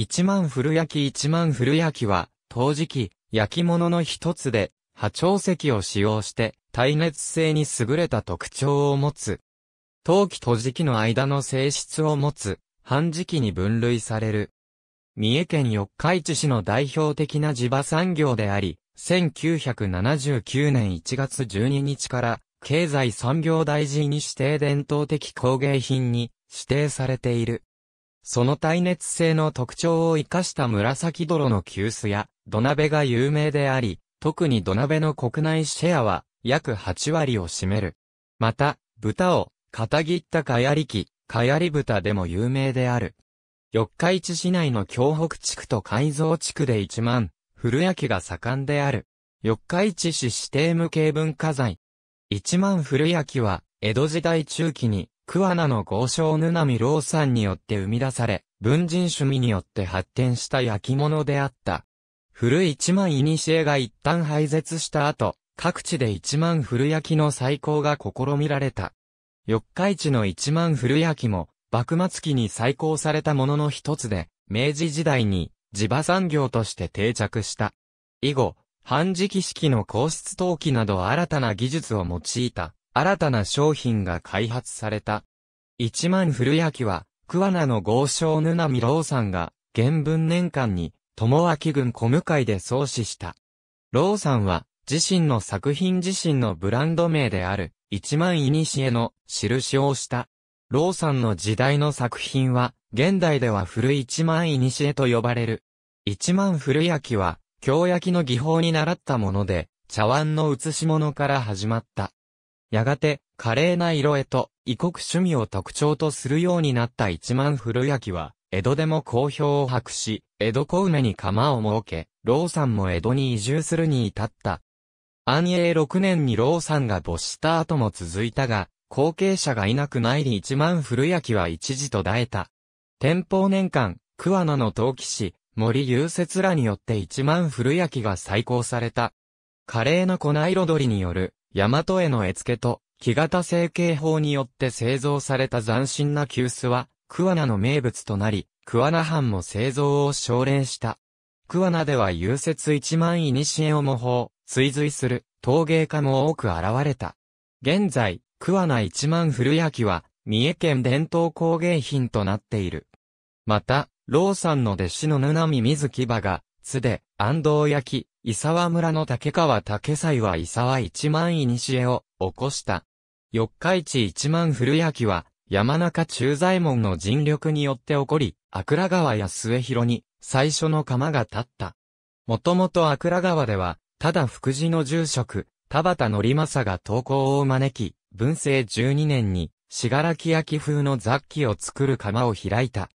一万古焼一万古焼は、陶磁器、焼き物の一つで、波長石を使用して、耐熱性に優れた特徴を持つ。陶器と磁器の間の性質を持つ、半磁器に分類される。三重県四日市市の代表的な地場産業であり、1979年1月12日から、経済産業大臣に指定伝統的工芸品に指定されている。その耐熱性の特徴を生かした紫泥の急須や土鍋が有名であり、特に土鍋の国内シェアは約8割を占める。また、豚を、片切ったかやり器、かやり豚でも有名である。四日市市内の京北地区と海造地区で1万、古焼きが盛んである。四日市市指定無形文化財。1万古焼きは、江戸時代中期に、桑名の豪商ぬなみ老さんによって生み出され、文人趣味によって発展した焼き物であった。古い一万古が一旦廃絶した後、各地で一万古焼の再興が試みられた。四日市の一万古焼も、幕末期に再興されたものの一つで、明治時代に地場産業として定着した。以後、半磁気式の皇室陶器など新たな技術を用いた。新たな商品が開発された。一万古焼は、桑名の豪商ぬなみろさんが、原文年間に、友明郡小向で創始した。ろさんは、自身の作品自身のブランド名である、一万いにしの印をした。ロさんの時代の作品は、現代では古一万いにしと呼ばれる。一万古焼は、京焼の技法に習ったもので、茶碗の写し物から始まった。やがて、華麗な色絵と、異国趣味を特徴とするようになった一万古焼は、江戸でも好評を博し、江戸小梅に釜を設け、老さんも江戸に移住するに至った。安永6年に老さんが没した後も続いたが、後継者がいなくないり一万古焼は一時途絶えた。天保年間、桑名の陶器師、森優節らによって一万古焼が再興された。華麗な粉彩りによる大和への絵付けと、木型成形法によって製造された斬新な急須は、桑名の名物となり、桑名藩も製造を奨励した。桑名では融雪一万イニシエを模倣、追随する陶芸家も多く現れた。現在、桑名一万古焼は、三重県伝統工芸品となっている。また、老さんの弟子のぬな水木場が、津で、安藤焼、伊沢村の竹川竹斎は伊沢一万えを起こした。四日市一万古焼は山中中左衛門の尽力によって起こり、桜川や末広に最初の釜が立った。もともと桜川では、ただ福寺の住職、田畑則政が投稿を招き、文政十二年に、しがらき焼風の雑器を作る釜を開いた。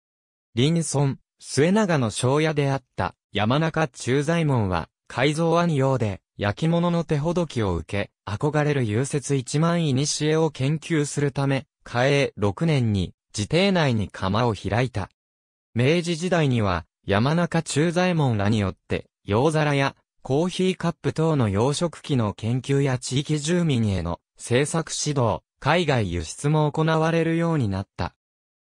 林村、末長の庄屋であった山中中左衛門は、改造案用で、焼き物の手ほどきを受け、憧れる融雪一万いにしえを研究するため、嘉永6年に、自邸内に窯を開いた。明治時代には、山中中左衛門らによって、洋皿や、コーヒーカップ等の養殖器の研究や地域住民への政策指導、海外輸出も行われるようになった。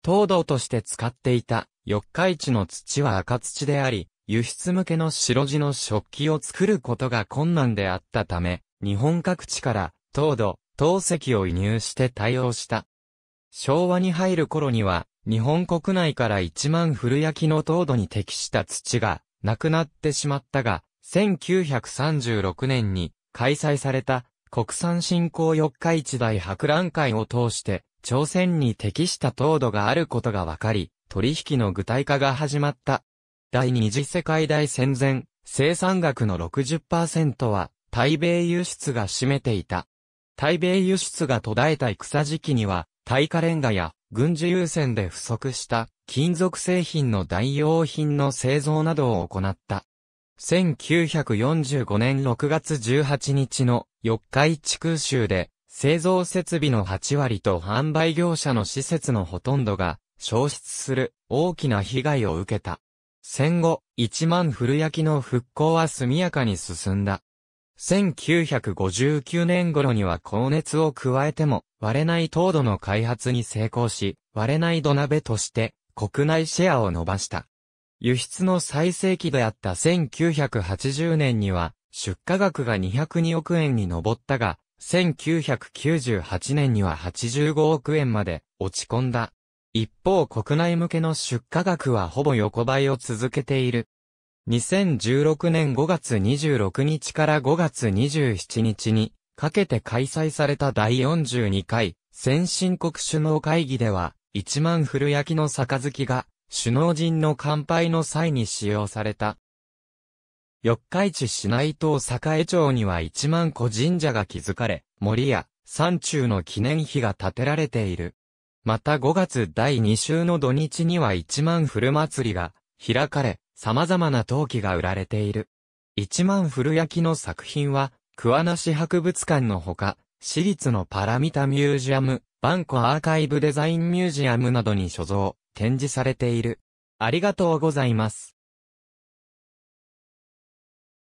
東道として使っていた四日市の土は赤土であり、輸出向けの白地の食器を作ることが困難であったため、日本各地から、糖土、陶石を輸入して対応した。昭和に入る頃には、日本国内から1万古焼きの糖土に適した土が、なくなってしまったが、1936年に開催された国産振興四日市大博覧会を通して、朝鮮に適した糖土があることが分かり、取引の具体化が始まった。第二次世界大戦前、生産額の60%は、台米輸出が占めていた。台米輸出が途絶えた戦時期には、耐火レンガや軍事優先で不足した金属製品の代用品の製造などを行った。1945年6月18日の四日市空襲で製造設備の8割と販売業者の施設のほとんどが消失する大きな被害を受けた。戦後、一万古焼きの復興は速やかに進んだ。1959年頃には高熱を加えても割れない糖度の開発に成功し、割れない土鍋として国内シェアを伸ばした。輸出の最盛期であった1980年には出荷額が202億円に上ったが、1998年には85億円まで落ち込んだ。一方国内向けの出荷額はほぼ横ばいを続けている。2016年5月26日から5月27日にかけて開催された第42回先進国首脳会議では1万古焼きの杯が首脳陣の乾杯の際に使用された。四日市市内島栄町には1万個神社が築かれ、森や山中の記念碑が建てられている。また5月第2週の土日には一万古祭りが開かれ、様々な陶器が売られている。一万古焼きの作品は、桑名市博物館のほか、私立のパラミタミュージアム、バンコアーカイブデザインミュージアムなどに所蔵、展示されている。ありがとうございます。